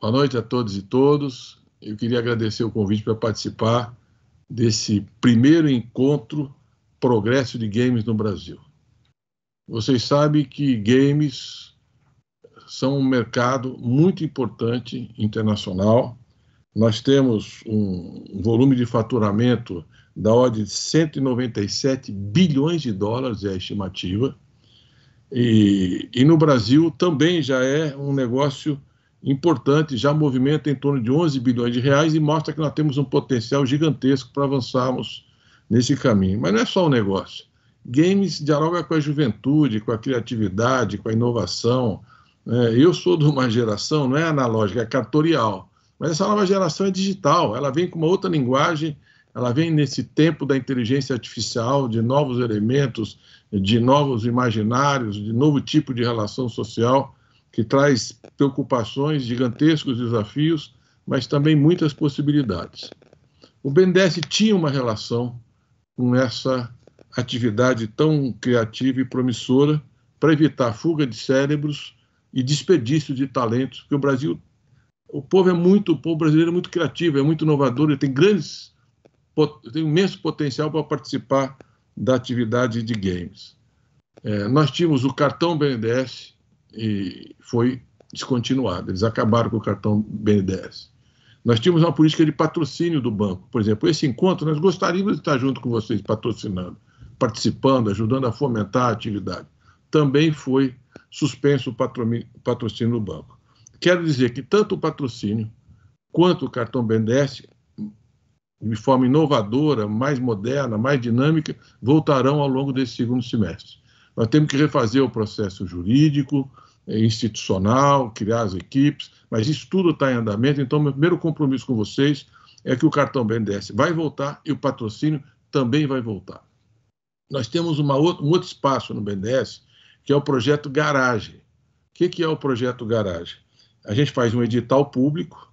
Boa noite a todos e todos. Eu queria agradecer o convite para participar desse primeiro encontro Progresso de Games no Brasil. Vocês sabem que games são um mercado muito importante internacional. Nós temos um volume de faturamento da ordem de 197 bilhões de dólares, é a estimativa. E, e no Brasil também já é um negócio importante, já movimenta em torno de 11 bilhões de reais e mostra que nós temos um potencial gigantesco para avançarmos nesse caminho. Mas não é só um negócio. Games dialoga com a juventude, com a criatividade, com a inovação. É, eu sou de uma geração, não é analógica, é cartorial. Mas essa nova geração é digital, ela vem com uma outra linguagem, ela vem nesse tempo da inteligência artificial, de novos elementos, de novos imaginários, de novo tipo de relação social que traz preocupações, gigantescos desafios, mas também muitas possibilidades. O BNDES tinha uma relação com essa atividade tão criativa e promissora para evitar fuga de cérebros e desperdício de talentos, porque o Brasil, o povo é muito, o povo brasileiro é muito criativo, é muito inovador, ele tem grandes, tem imenso potencial para participar da atividade de games. É, nós tínhamos o cartão BNDES, e foi descontinuado. Eles acabaram com o cartão BNDES. Nós tínhamos uma política de patrocínio do banco. Por exemplo, esse encontro, nós gostaríamos de estar junto com vocês, patrocinando, participando, ajudando a fomentar a atividade. Também foi suspenso o patrocínio do banco. Quero dizer que tanto o patrocínio quanto o cartão BNDES, de forma inovadora, mais moderna, mais dinâmica, voltarão ao longo desse segundo semestre. Nós temos que refazer o processo jurídico, eh, institucional, criar as equipes, mas isso tudo está em andamento. Então, meu primeiro compromisso com vocês é que o cartão BNDES vai voltar e o patrocínio também vai voltar. Nós temos outra, um outro espaço no BNDES, que é o projeto Garagem. O que, que é o projeto Garagem? A gente faz um edital público,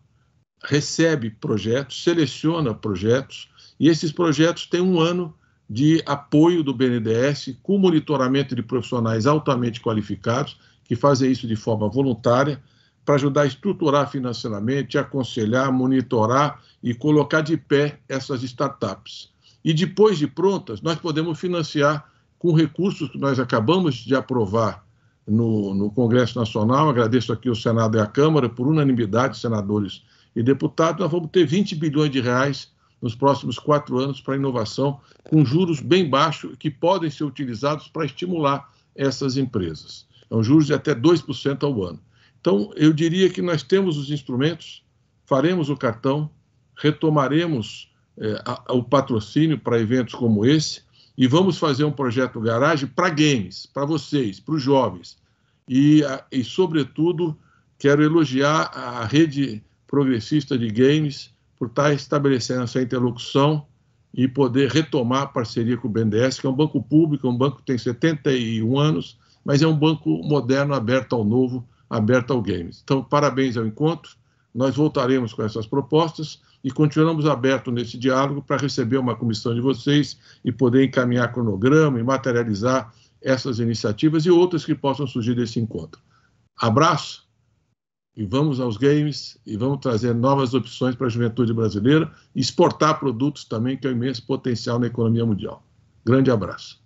recebe projetos, seleciona projetos, e esses projetos têm um ano de apoio do BNDES, com monitoramento de profissionais altamente qualificados, que fazem isso de forma voluntária, para ajudar a estruturar financeiramente, aconselhar, monitorar e colocar de pé essas startups. E depois de prontas, nós podemos financiar com recursos que nós acabamos de aprovar no, no Congresso Nacional. Agradeço aqui o Senado e a Câmara, por unanimidade, senadores e deputados, nós vamos ter 20 bilhões de reais nos próximos quatro anos para inovação, com juros bem baixos que podem ser utilizados para estimular essas empresas. Então, juros de até 2% ao ano. Então, eu diria que nós temos os instrumentos, faremos o cartão, retomaremos eh, a, o patrocínio para eventos como esse e vamos fazer um projeto garagem para games, para vocês, para os jovens. E, a, e, sobretudo, quero elogiar a rede progressista de games por estar estabelecendo essa interlocução e poder retomar a parceria com o BNDES, que é um banco público, é um banco que tem 71 anos, mas é um banco moderno, aberto ao novo, aberto ao games. Então, parabéns ao encontro. Nós voltaremos com essas propostas e continuamos abertos nesse diálogo para receber uma comissão de vocês e poder encaminhar cronograma e materializar essas iniciativas e outras que possam surgir desse encontro. Abraço e vamos aos games e vamos trazer novas opções para a juventude brasileira e exportar produtos também que é um imenso potencial na economia mundial. Grande abraço.